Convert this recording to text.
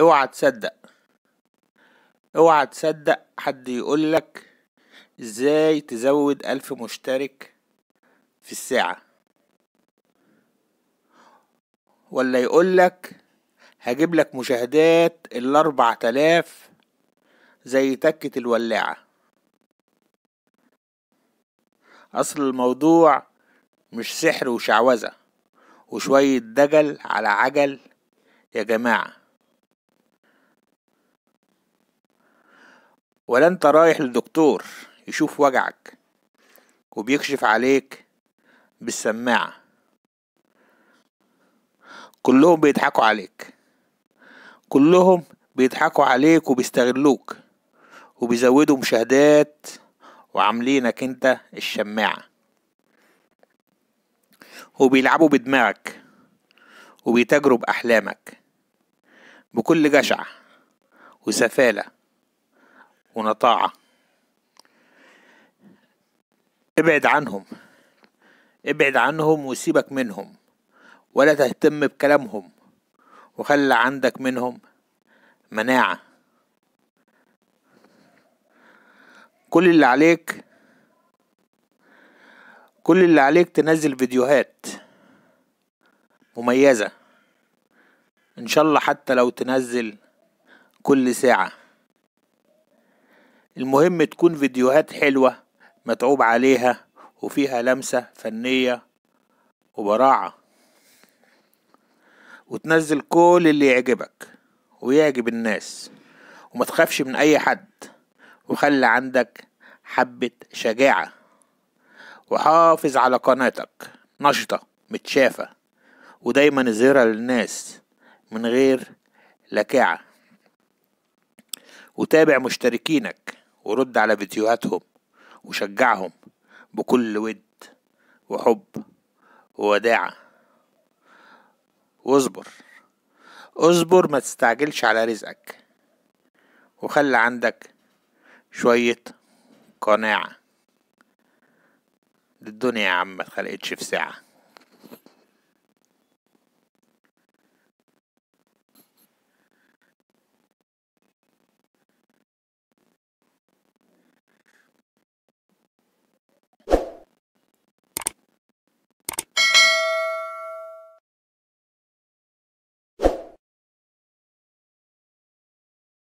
اوعى تصدق اوعى تصدق حد يقولك ازاي تزود الف مشترك في الساعة ولا يقولك هجيب لك مشاهدات الاربع تلاف زي تكة الولاعة اصل الموضوع مش سحر وشعوذة وشوية دجل على عجل يا جماعه ولا انت رايح لدكتور يشوف وجعك وبيكشف عليك بالسماعة كلهم بيضحكوا عليك كلهم بيضحكوا عليك وبيستغلوك وبيزودوا مشاهدات وعاملينك انت الشماعة وبيلعبوا بدماغك وبيتجرب بأحلامك بكل جشع وسفالة ونطاعة ابعد عنهم ابعد عنهم وسيبك منهم ولا تهتم بكلامهم وخلى عندك منهم مناعة كل اللي عليك كل اللي عليك تنزل فيديوهات مميزة ان شاء الله حتى لو تنزل كل ساعه المهم تكون فيديوهات حلوة متعوب عليها وفيها لمسة فنية وبراعة وتنزل كل اللي يعجبك ويعجب الناس وما تخافش من أي حد وخلي عندك حبة شجاعة وحافظ على قناتك نشطة متشافة ودايما اظهرها للناس من غير لكاعة وتابع مشتركينك ورد على فيديوهاتهم وشجعهم بكل ود وحب ووداعة واصبر اصبر ما تستعجلش على رزقك وخلي عندك شوية قناعة الدنيا يا عم متخلقتش في ساعة